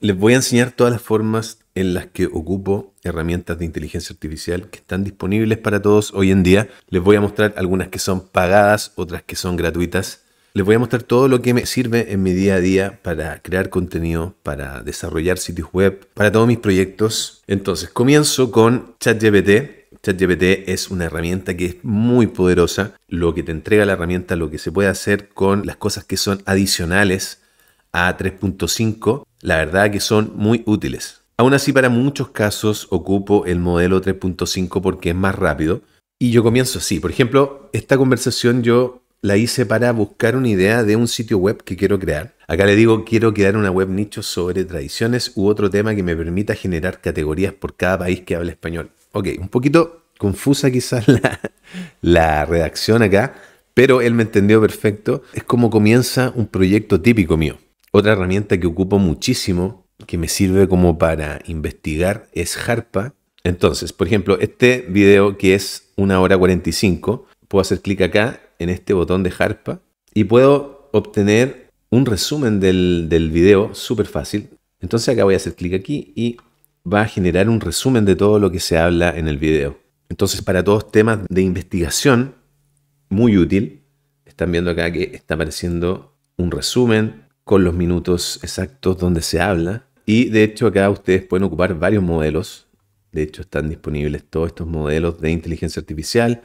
Les voy a enseñar todas las formas en las que ocupo herramientas de inteligencia artificial que están disponibles para todos hoy en día. Les voy a mostrar algunas que son pagadas, otras que son gratuitas. Les voy a mostrar todo lo que me sirve en mi día a día para crear contenido, para desarrollar sitios web, para todos mis proyectos. Entonces, comienzo con ChatGPT. ChatGPT es una herramienta que es muy poderosa. Lo que te entrega la herramienta, lo que se puede hacer con las cosas que son adicionales a 3.5 la verdad que son muy útiles. Aún así, para muchos casos ocupo el modelo 3.5 porque es más rápido. Y yo comienzo así. Por ejemplo, esta conversación yo la hice para buscar una idea de un sitio web que quiero crear. Acá le digo, quiero crear una web nicho sobre tradiciones u otro tema que me permita generar categorías por cada país que habla español. Ok, un poquito confusa quizás la, la redacción acá, pero él me entendió perfecto. Es como comienza un proyecto típico mío. Otra herramienta que ocupo muchísimo, que me sirve como para investigar, es Harpa. Entonces, por ejemplo, este video que es una hora 45, puedo hacer clic acá en este botón de Harpa y puedo obtener un resumen del, del video súper fácil. Entonces acá voy a hacer clic aquí y va a generar un resumen de todo lo que se habla en el video. Entonces, para todos temas de investigación, muy útil. Están viendo acá que está apareciendo un resumen con los minutos exactos donde se habla. Y de hecho acá ustedes pueden ocupar varios modelos. De hecho están disponibles todos estos modelos de inteligencia artificial,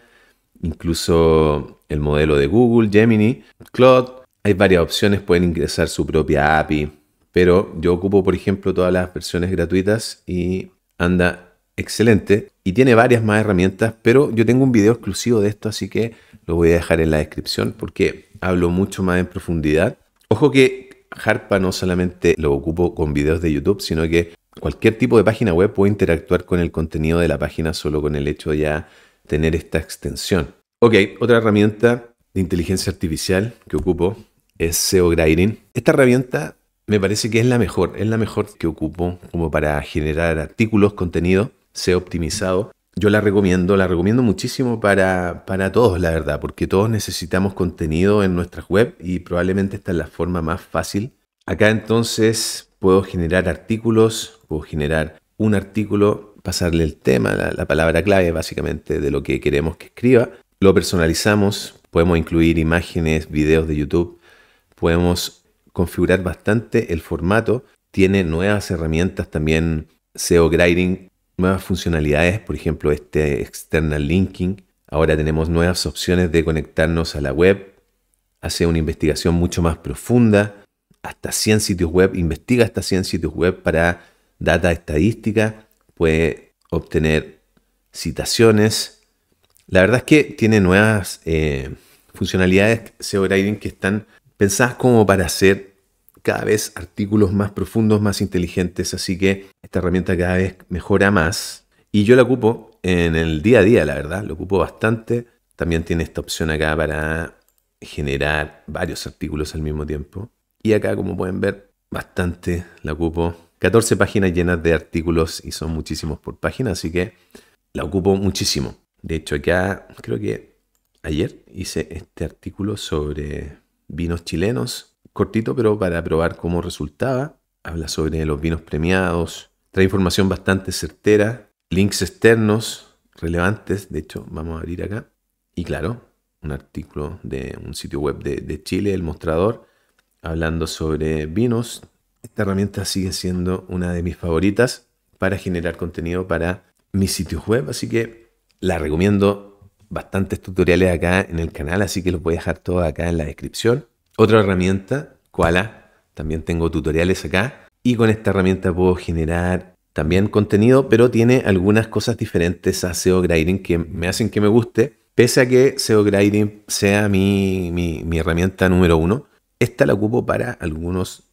incluso el modelo de Google, Gemini, cloud Hay varias opciones, pueden ingresar su propia API. Pero yo ocupo, por ejemplo, todas las versiones gratuitas y anda excelente. Y tiene varias más herramientas, pero yo tengo un video exclusivo de esto, así que lo voy a dejar en la descripción porque hablo mucho más en profundidad. Ojo que Harpa no solamente lo ocupo con videos de YouTube, sino que cualquier tipo de página web puede interactuar con el contenido de la página solo con el hecho de ya tener esta extensión. Ok, otra herramienta de inteligencia artificial que ocupo es SEO Grading. Esta herramienta me parece que es la mejor, es la mejor que ocupo como para generar artículos, contenido, SEO optimizado yo la recomiendo, la recomiendo muchísimo para, para, todos, la verdad, porque todos necesitamos contenido en nuestra web y probablemente esta es la forma más fácil. Acá entonces puedo generar artículos, puedo generar un artículo, pasarle el tema, la, la palabra clave básicamente de lo que queremos que escriba. Lo personalizamos, podemos incluir imágenes, videos de YouTube, podemos configurar bastante el formato. Tiene nuevas herramientas también SEO Grading nuevas funcionalidades, por ejemplo este external linking. Ahora tenemos nuevas opciones de conectarnos a la web, Hace una investigación mucho más profunda, hasta 100 sitios web, investiga hasta 100 sitios web para data estadística, puede obtener citaciones. La verdad es que tiene nuevas eh, funcionalidades SEO que están pensadas como para hacer cada vez artículos más profundos, más inteligentes, así que esta herramienta cada vez mejora más y yo la ocupo en el día a día, la verdad, lo ocupo bastante. También tiene esta opción acá para generar varios artículos al mismo tiempo. Y acá, como pueden ver, bastante la ocupo. 14 páginas llenas de artículos y son muchísimos por página, así que la ocupo muchísimo. De hecho, acá creo que ayer hice este artículo sobre vinos chilenos cortito, pero para probar cómo resultaba. Habla sobre los vinos premiados, trae información bastante certera, links externos relevantes, de hecho vamos a abrir acá. Y claro, un artículo de un sitio web de, Chile, El Mostrador, hablando sobre vinos. Esta herramienta sigue siendo una de mis favoritas para generar contenido para mis sitios web, así que la recomiendo bastantes tutoriales acá en el canal, así que los voy a dejar todos acá en la descripción. Otra herramienta, Koala, también tengo tutoriales acá. Y con esta herramienta puedo generar también contenido, pero tiene algunas cosas diferentes a SEO Grading que me hacen que me guste. Pese a que SEO Grading sea mi, mi herramienta número uno, esta la ocupo para algunos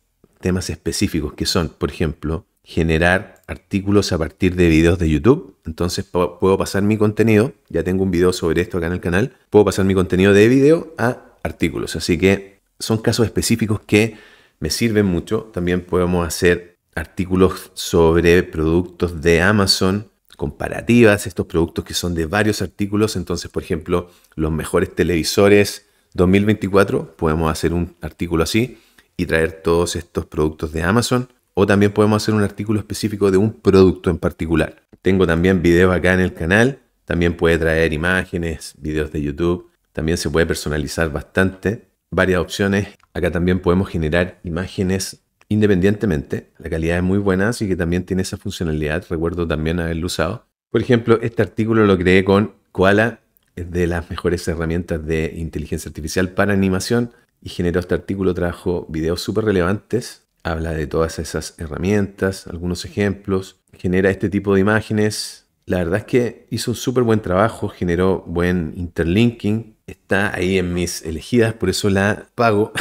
temas específicos que son, por ejemplo, generar artículos a partir de videos de YouTube. Entonces puedo pasar mi contenido, ya tengo un video sobre esto acá en el canal, puedo pasar mi contenido de video a artículos. Así que son casos específicos que me sirven mucho. También podemos hacer artículos sobre productos de Amazon, comparativas, estos productos que son de varios artículos. Entonces, por ejemplo, los mejores televisores 2024, podemos hacer un artículo así y traer todos estos productos de Amazon. O también podemos hacer un artículo específico de un producto en particular. Tengo también videos acá en el canal. También puede traer imágenes, videos de YouTube. También se puede personalizar bastante varias opciones. Acá también podemos generar imágenes independientemente. La calidad es muy buena, así que también tiene esa funcionalidad. Recuerdo también haberlo usado. Por ejemplo, este artículo lo creé con Koala, es de las mejores herramientas de inteligencia artificial para animación y generó este artículo, trajo videos súper relevantes, habla de todas esas herramientas, algunos ejemplos, genera este tipo de imágenes. La verdad es que hizo un súper buen trabajo, generó buen interlinking, está ahí en mis elegidas, por eso la pago.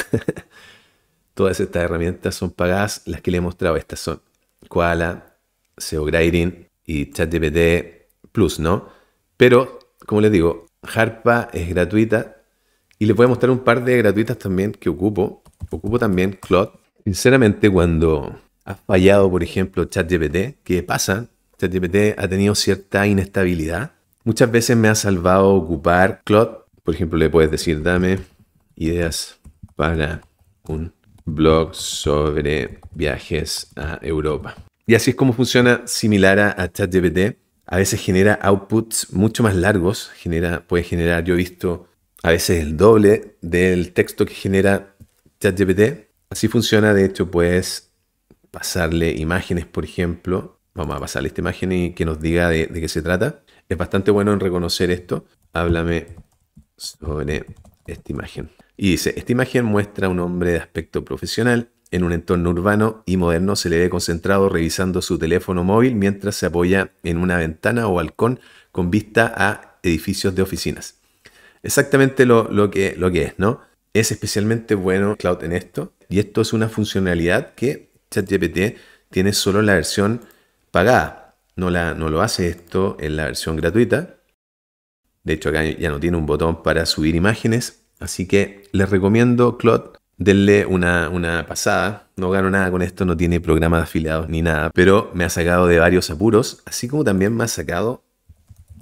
Todas estas herramientas son pagadas, las que le he mostrado, estas son Koala, SEO Grading y ChatGPT Plus, ¿no? Pero, como les digo, Harpa es gratuita y les voy a mostrar un par de gratuitas también que ocupo. Ocupo también Claude Sinceramente, cuando ha fallado, por ejemplo, ChatGPT, ¿qué pasa, ChatGPT ha tenido cierta inestabilidad. Muchas veces me ha salvado ocupar Claude por ejemplo, le puedes decir, dame ideas para un blog sobre viajes a Europa. Y así es como funciona similar a ChatGPT. A veces genera outputs mucho más largos, genera, puede generar, yo he visto, a veces el doble del texto que genera ChatGPT. Así funciona, de hecho, puedes pasarle imágenes, por ejemplo. Vamos a pasarle esta imagen y que nos diga de, de qué se trata. Es bastante bueno en reconocer esto. Háblame sobre esta imagen. Y dice, esta imagen muestra a un hombre de aspecto profesional en un entorno urbano y moderno, se le ve concentrado revisando su teléfono móvil mientras se apoya en una ventana o balcón con vista a edificios de oficinas. Exactamente lo, que, lo que es, ¿no? Es especialmente bueno Cloud en esto y esto es una funcionalidad que ChatGPT tiene solo en la versión pagada. No, la, no lo hace esto en la versión gratuita de hecho, acá ya no tiene un botón para subir imágenes, así que les recomiendo Claude, Denle una, pasada, no gano nada con esto, no tiene programa de afiliados ni nada, pero me ha sacado de varios apuros, así como también me ha sacado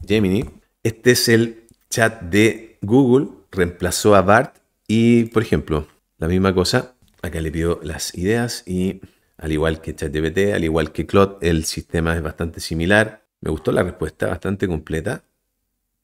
Gemini. Este es el chat de Google, reemplazó a BART y, por ejemplo, la misma cosa, acá le pido las ideas y al igual que ChatGPT, al igual que Claude, el sistema es bastante similar. Me gustó la respuesta, bastante completa.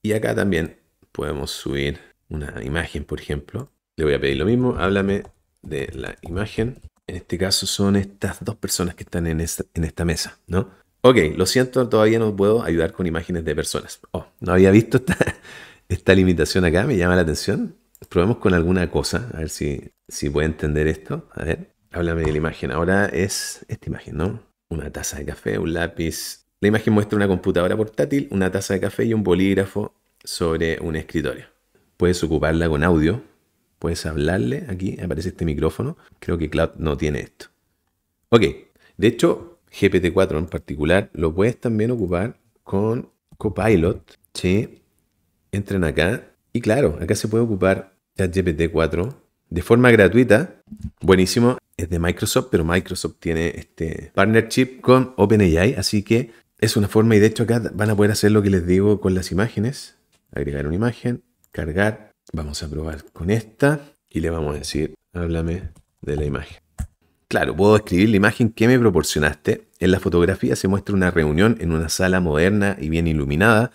Y acá también podemos subir una imagen, por ejemplo. Le voy a pedir lo mismo, háblame de la imagen. En este caso son estas dos personas que están en esta, mesa, ¿no? Ok, lo siento, todavía no puedo ayudar con imágenes de personas. Oh, no había visto esta, esta limitación acá, me llama la atención. Probemos con alguna cosa, a ver si, si puede entender esto. A ver, háblame de la imagen. Ahora es esta imagen, ¿no? Una taza de café, un lápiz, la imagen muestra una computadora portátil, una taza de café y un bolígrafo sobre un escritorio. Puedes ocuparla con audio, puedes hablarle, aquí aparece este micrófono, creo que Cloud no tiene esto. Ok, de hecho, GPT-4 en particular lo puedes también ocupar con Copilot, ¿sí? Entran acá y claro, acá se puede ocupar ChatGPT 4 de forma gratuita. Buenísimo, es de Microsoft, pero Microsoft tiene este partnership con OpenAI, así que es una forma, y de hecho acá van a poder hacer lo que les digo con las imágenes. Agregar una imagen, cargar. Vamos a probar con esta y le vamos a decir, háblame de la imagen. Claro, puedo escribir la imagen que me proporcionaste. En la fotografía se muestra una reunión en una sala moderna y bien iluminada.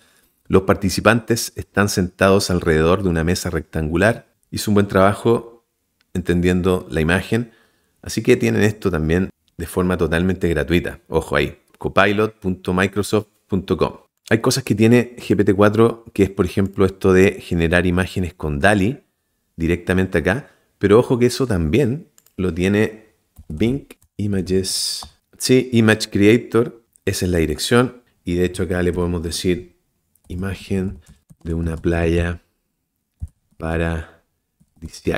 Los participantes están sentados alrededor de una mesa rectangular. Hizo un buen trabajo entendiendo la imagen. Así que tienen esto también de forma totalmente gratuita. Ojo ahí copilot.microsoft.com. Hay cosas que tiene GPT-4, que es por ejemplo esto de generar imágenes con DALI directamente acá, pero ojo que eso también lo tiene Bing Images. Sí, Image Creator, esa es la dirección, y de hecho acá le podemos decir imagen de una playa para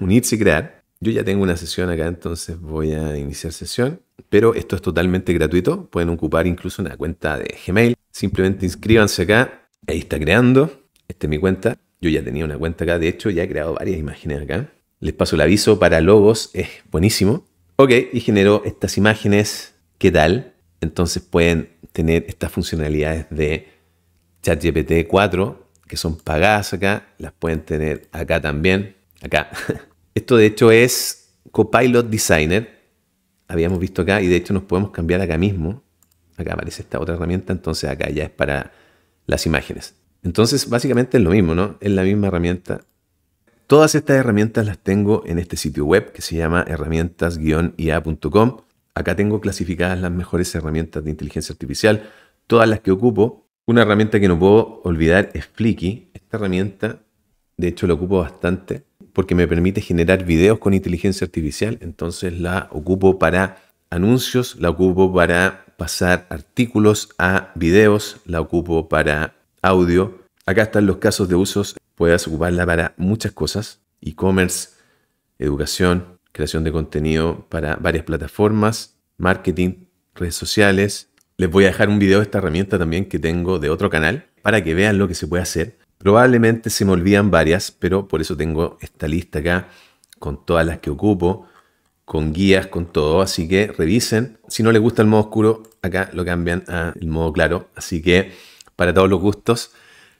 Unirse y crear. Yo ya tengo una sesión acá, entonces voy a iniciar sesión, pero esto es totalmente gratuito. Pueden ocupar incluso una cuenta de Gmail. Simplemente inscríbanse acá. Ahí está creando. Esta es mi cuenta. Yo ya tenía una cuenta acá. De hecho, ya he creado varias imágenes acá. Les paso el aviso para logos. Es buenísimo. Ok, y generó estas imágenes. ¿Qué tal? Entonces pueden tener estas funcionalidades de ChatGPT 4 que son pagadas acá. Las pueden tener acá también. Acá. Esto de hecho es Copilot Designer. Habíamos visto acá y de hecho nos podemos cambiar acá mismo. Acá aparece esta otra herramienta, entonces acá ya es para las imágenes. Entonces básicamente es lo mismo, ¿no? Es la misma herramienta. Todas estas herramientas las tengo en este sitio web que se llama herramientas-ia.com. Acá tengo clasificadas las mejores herramientas de inteligencia artificial, todas las que ocupo. Una herramienta que no puedo olvidar es Flicky. Esta herramienta, de hecho, la ocupo bastante porque me permite generar videos con inteligencia artificial, entonces la ocupo para anuncios, la ocupo para pasar artículos a videos, la ocupo para audio. Acá están los casos de usos, puedes ocuparla para muchas cosas, e-commerce, educación, creación de contenido para varias plataformas, marketing, redes sociales. Les voy a dejar un video de esta herramienta también que tengo de otro canal para que vean lo que se puede hacer Probablemente se me olvidan varias, pero por eso tengo esta lista acá con todas las que ocupo, con guías, con todo. Así que revisen. Si no les gusta el modo oscuro, acá lo cambian al modo claro. Así que para todos los gustos,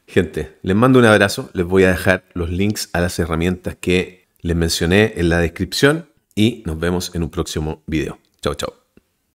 gente, les mando un abrazo. Les voy a dejar los links a las herramientas que les mencioné en la descripción y nos vemos en un próximo video. Chao, chao.